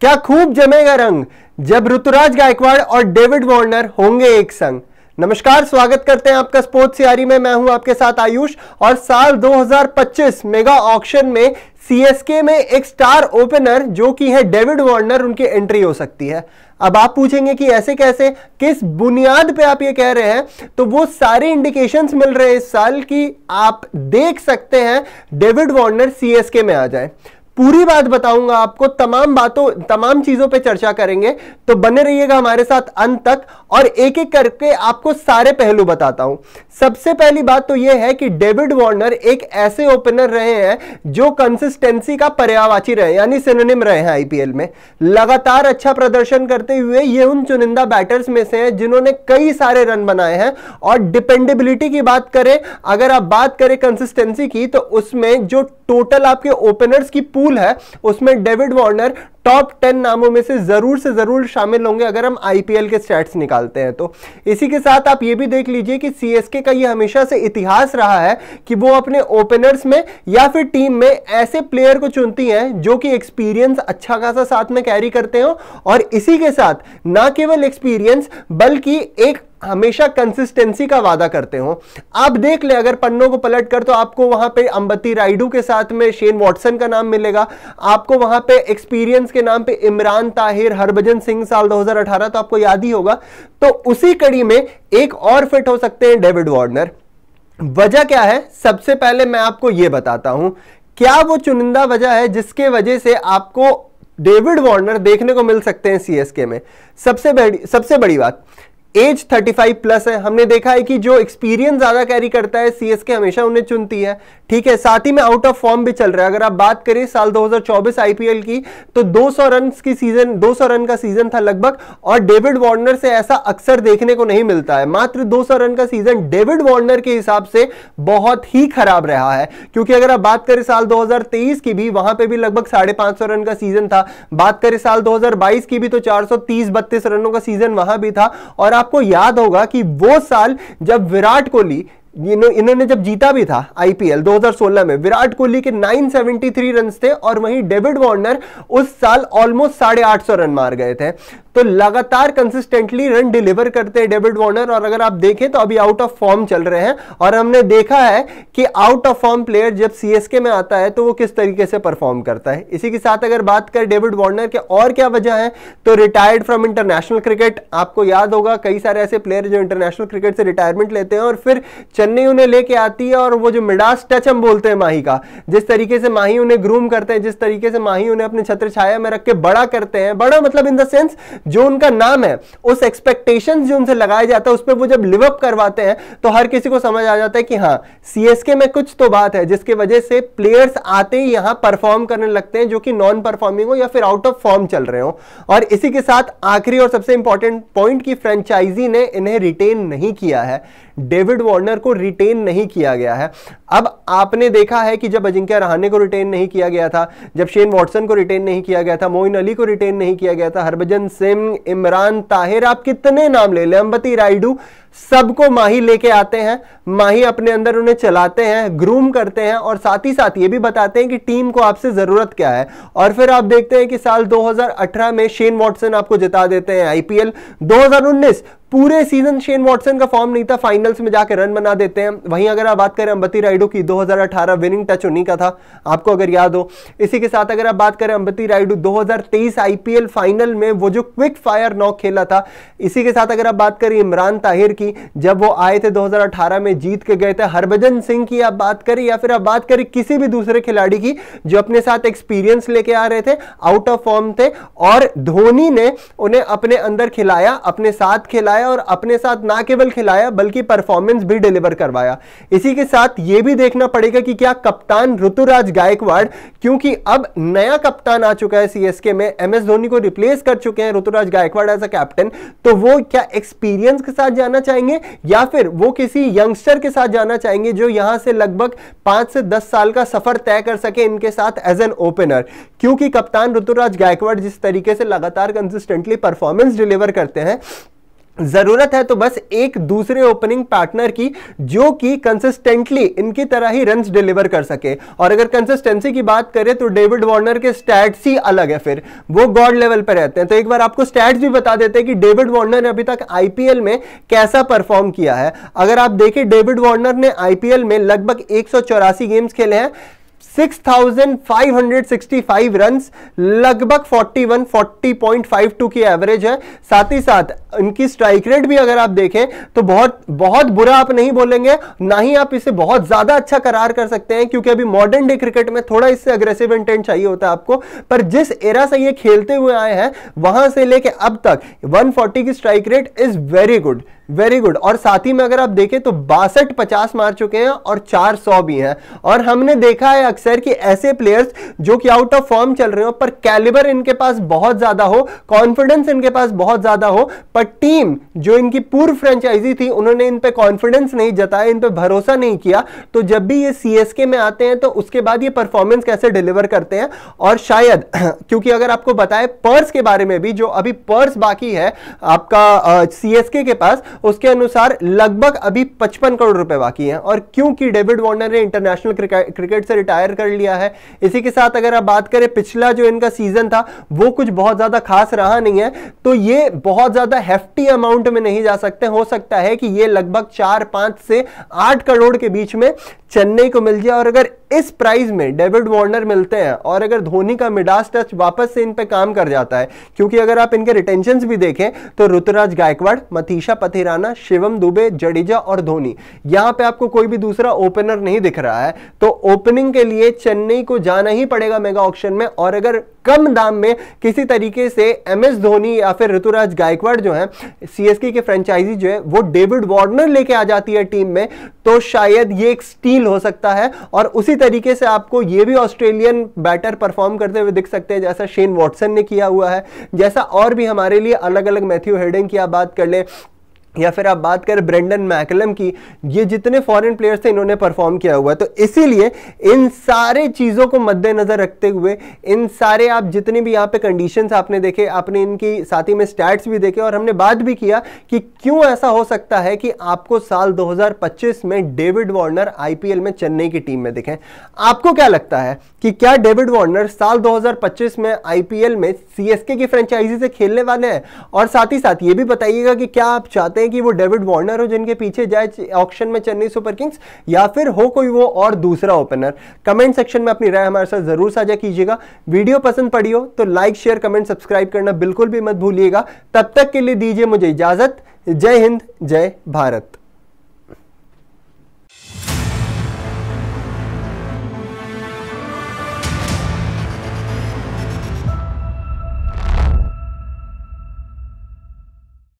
क्या खूब जमेगा रंग जब ऋतुराज गायकवाड़ और डेविड वार्नर होंगे एक संग नमस्कार स्वागत करते हैं आपका स्पोर्ट्स सियारी में मैं हूं आपके साथ आयुष और साल 2025 मेगा ऑक्शन में सीएसके में एक स्टार ओपनर जो कि है डेविड वार्नर उनकी एंट्री हो सकती है अब आप पूछेंगे कि ऐसे कैसे किस बुनियाद पे आप ये कह रहे हैं तो वो सारे इंडिकेशंस मिल रहे हैं इस साल की आप देख सकते हैं डेविड वार्नर सीएसके में आ जाए पूरी बात बताऊंगा आपको तमाम बातों तमाम चीजों पे चर्चा करेंगे तो बने रहिएगा हमारे साथ अंत तक और एक एक करके आपको सारे पहलू बताता हूं सबसे पहली बात तो यह है कि डेविड वार्नर एक ऐसे ओपनर रहे हैं जो कंसिस्टेंसी का पर्यावाची रहे यानी सिनोनिम रहे हैं आईपीएल में लगातार अच्छा प्रदर्शन करते हुए ये उन चुनिंदा बैटर्स में से हैं जिन्होंने कई सारे रन बनाए हैं और डिपेंडेबिलिटी की बात करें अगर आप बात करें कंसिस्टेंसी की तो उसमें जो टोटल आपके ओपनर्स की पूरी पूल है उसमें डेविड वार्नर टॉप टेन नामों में से जरूर से जरूर शामिल होंगे अगर हम आईपीएल के स्टैट्स निकालते हैं तो इसी के साथ आप ये भी देख लीजिए कि सीएसके का ये हमेशा से इतिहास रहा है कि वो अपने ओपनर्स में या फिर टीम में ऐसे प्लेयर को चुनती हैं जो कि एक्सपीरियंस अच्छा खासा साथ में कैरी करते हो और इसी के साथ ना केवल एक्सपीरियंस बल्कि एक हमेशा कंसिस्टेंसी का वादा करते हो आप देख ले अगर पन्नों को पलट कर तो आपको वहां पे अंबती राइडू के साथ में शेन वॉटसन का नाम मिलेगा आपको वहां पे एक्सपीरियंस के नाम पे इमरान ताहिर हरभजन सिंह साल 2018 तो आपको याद ही होगा तो उसी कड़ी में एक और फिट हो सकते हैं डेविड वार्नर वजह क्या है सबसे पहले मैं आपको यह बताता हूं क्या वो चुनिंदा वजह है जिसके वजह से आपको डेविड वार्नर देखने को मिल सकते हैं सीएसके में सबसे बड़ी सबसे बड़ी बात एज 35 प्लस है हमने देखा है कि जो एक्सपीरियंस ज्यादा कैरी करता है सीएसके हमेशा उन्हें चुनती है ठीक है साथ ही में आउट ऑफ फॉर्म भी चल रहा है अगर आप बात करें साल 2024 आईपीएल की तो 200 रन की सीजन 200 रन का सीजन था लगभग और डेविड वार्नर से ऐसा अक्सर देखने को नहीं मिलता है मात्र 200 रन का सीजन डेविड वार्नर के हिसाब से बहुत ही खराब रहा है क्योंकि अगर आप बात करें साल दो की भी वहां पर भी लगभग साढ़े रन का सीजन था बात करें साल दो की भी तो चार सौ रनों का सीजन वहां भी था और आपको याद होगा कि वो साल जब विराट कोहली इन्होंने जब जीता भी था आईपीएल 2016 में विराट कोहली के 973 रन थे और वहीं डेविड वार्नर उस साल ऑलमोस्ट साढ़े आठ सौ रन मार गए थे तो लगातार कंसिस्टेंटली रन डिलीवर करते हैं डेविड वार्नर और अगर आप देखें तो अभी आउट ऑफ फॉर्म चल रहे हैं और हमने देखा है कि आउट ऑफ फॉर्म प्लेयर जब सीएसके में आता है तो वो किस तरीके से परफॉर्म करता है इसी के साथ अगर बात करें डेविड वार्नर के और क्या वजह है तो रिटायर्ड फ्रॉम इंटरनेशनल क्रिकेट आपको याद होगा कई सारे ऐसे प्लेयर जो इंटरनेशनल क्रिकेट से रिटायरमेंट लेते हैं और फिर चन्नी उन्हें लेके आती है और वो जो मिडास टच हम बोलते हैं माही का जिस तरीके से माही उन्हें ग्रूम करते हैं जिस तरीके से माही उन्हें अपने छत्र छाया में रख के बड़ा करते हैं बड़ा मतलब इन द सेंस जो उनका नाम है उस एक्सपेक्टेशन जो उनसे लगाया जाता है उस पर वो जब लिवअप करवाते हैं तो हर किसी को समझ आ जाता है कि हाँ सी में कुछ तो बात है जिसके वजह से प्लेयर्स आते ही यहां परफॉर्म करने लगते हैं जो कि नॉन परफॉर्मिंग हो या फिर आउट ऑफ फॉर्म चल रहे हो और इसी के साथ आखिरी और सबसे इंपॉर्टेंट पॉइंट की फ्रेंचाइजी ने इन्हें रिटेन नहीं किया है डेविड वार्नर को को रिटेन नहीं किया गया है अब आपने देखा है कि जब अजिंक्य रहाने को रिटेन नहीं किया गया था जब शेन वॉटसन को रिटेन नहीं किया गया था मोइन अली को रिटेन नहीं किया गया था हरभजन सिंह इमरान ताहिर आप कितने नाम ले लें अम्बती राइडू सबको माही लेके आते हैं माही अपने अंदर उन्हें चलाते हैं ग्रूम करते हैं और साथ ही साथ ये भी बताते हैं कि टीम को आपसे ज़रूरत क्या है और फिर आप देखते हैं कि साल 2018 में शेन वॉटसन आपको जिता देते हैं आईपीएल 2019 पूरे सीजन शेन वॉटसन का फॉर्म नहीं था फाइनल्स में जाकर रन बना देते हैं वहीं अगर आप बात करें अंबती राइडू की 2018 विनिंग टच उन्हीं का था आपको अगर याद हो इसी के साथ अगर आप बात करें अंबती राइडू 2023 आईपीएल फाइनल में वो जो क्विक फायर नॉक खेला था इसी के साथ अगर आप बात करें इमरान ताहिर की जब वो आए थे 2018 में जीत के गए थे हरभजन सिंह की आप बात करें या फिर आप बात करें किसी भी दूसरे खिलाड़ी की जो अपने साथ एक्सपीरियंस लेके आ रहे थे आउट ऑफ फॉर्म थे और धोनी ने उन्हें अपने अंदर खिलाया अपने साथ खिलाया और अपने साथ ना केवल खिलाया बल्कि परफॉर्मेंस भी डिलीवर करवाया इसी के साथ ये भी देखना पड़ेगा कि क्या कप्तान ऋतुराज गायकवाड़ क्योंकि अब नया कप्तान आ चुका है सीएसके में एमएस धोनी को रिप्लेस कर चुके हैं Ruturaj Gaikwad as a captain तो वो क्या एक्सपीरियंस के साथ जाना चाहेंगे या फिर वो किसी यंगस्टर के साथ जाना चाहेंगे जो यहां से लगभग पांच से दस साल का सफर तय कर सके इनके साथ एज एन ओपनर क्योंकि कप्तान ऋतुराज गायकवाड़ जिस तरीके से लगातार कंसिस्टेंटली परफॉर्मेंस डिलीवर करते हैं जरूरत है तो बस एक दूसरे ओपनिंग पार्टनर की जो कि कंसिस्टेंटली इनकी तरह ही रन डिलीवर कर सके और अगर कंसिस्टेंसी की बात करें तो डेविड वार्नर के स्टैट्स ही अलग है फिर वो गॉड लेवल पर रहते हैं तो एक बार आपको स्टैट्स भी बता देते हैं कि डेविड वार्नर ने अभी तक आईपीएल में कैसा परफॉर्म किया है अगर आप देखें डेविड वार्नर ने आईपीएल में लगभग एक गेम्स खेले हैं 6,565 रन्स लगभग 41 40.52 की एवरेज है साथ ही साथ इनकी स्ट्राइक रेट भी अगर आप देखें तो बहुत बहुत बुरा आप नहीं बोलेंगे ना ही आप इसे बहुत ज़्यादा अच्छा करार कर सकते हैं क्योंकि अभी मॉडर्न डे क्रिकेट में थोड़ा इससे अग्रेसिव इंटेंट चाहिए होता है आपको पर जिस एरा से ये खेलते हुए आए हैं वहां से लेके अब तक वन की strike rate is very good very good और साथ ही में अगर आप देखें तो बासठ पचास मार चुके हैं और चार सौ भी हैं और हमने देखा है अक्सर कि ऐसे प्लेयर्स जो कि आउट ऑफ फॉर्म चल रहे हो पर कैलिबर इनके पास बहुत ज्यादा हो कॉन्फिडेंस इनके पास बहुत ज्यादा हो पर टीम जो इनकी पूर्व फ्रेंचाइजी थी उन्होंने इन पर कॉन्फिडेंस नहीं जताया इन पर भरोसा नहीं किया तो जब भी ये सी में आते हैं तो उसके बाद ये परफॉर्मेंस कैसे डिलीवर करते हैं और शायद क्योंकि अगर आपको बताए पर्स के बारे में भी जो अभी पर्स बाकी है आपका सी के पास उसके अनुसार लगभग अभी 55 करोड़ रुपए बाकी हैं और क्योंकि डेविड वार्नर ने इंटरनेशनल क्रिकेट से रिटायर कर लिया है इसी के साथ अगर आप बात करें पिछला जो इनका सीजन था वो कुछ बहुत ज्यादा खास रहा नहीं है तो ये बहुत ज्यादा हेफ्टी अमाउंट में नहीं जा सकते हो सकता है कि ये लगभग चार पांच से आठ करोड़ के बीच में चेन्नई को मिल जाए और अगर इस प्राइस में डेविड वार्नर मिलते हैं और अगर धोनी का मिडास टच वापस से इन पे काम कर जाता है क्योंकि अगर आप इनके रिटेंशन भी देखें तो ऋतुराज गायकवाड़ मतीशा पथिराना शिवम दुबे जडेजा और धोनी यहां पे आपको कोई भी दूसरा ओपनर नहीं दिख रहा है तो ओपनिंग के लिए चेन्नई को जाना ही पड़ेगा मेगा ऑप्शन में और अगर कम दाम में किसी तरीके से एम एस धोनी या फिर ऋतुराज गायकवाड़ जो है सीएसके के फ्रेंचाइजी जो है वो डेविड वार्नर लेके आ जाती है टीम में तो शायद ये एक स्टील हो सकता है और उसी तरीके से आपको ये भी ऑस्ट्रेलियन बैटर परफॉर्म करते हुए दिख सकते हैं जैसा शेन वॉटसन ने किया हुआ है जैसा और भी हमारे लिए अलग अलग मैथ्यू हेडिंग की आप बात कर ले या फिर आप बात करें ब्रेंडन मैकलम की ये जितने फॉरेन प्लेयर्स थे इन्होंने परफॉर्म किया हुआ है तो इसीलिए इन सारे चीज़ों को मद्देनज़र रखते हुए इन सारे आप जितने भी यहाँ पे कंडीशंस आपने देखे आपने इनकी साथी में स्टैट्स भी देखे और हमने बात भी किया कि क्यों ऐसा हो सकता है कि आपको साल दो में डेविड वार्नर आई में चेन्नई की टीम में दिखें आपको क्या लगता है कि क्या डेविड वार्नर साल दो में आई में सी की फ्रेंचाइजी से खेलने वाले हैं और साथ ही साथ ये भी बताइएगा कि क्या आप चाहते चाहते हैं कि वो डेविड वार्नर हो जिनके पीछे जाए ऑप्शन में चेन्नई सुपर किंग्स या फिर हो कोई वो और दूसरा ओपनर कमेंट सेक्शन में अपनी राय हमारे साथ जरूर साझा कीजिएगा वीडियो पसंद पड़ी हो तो लाइक शेयर कमेंट सब्सक्राइब करना बिल्कुल भी मत भूलिएगा तब तक के लिए दीजिए मुझे इजाजत जय हिंद जय भारत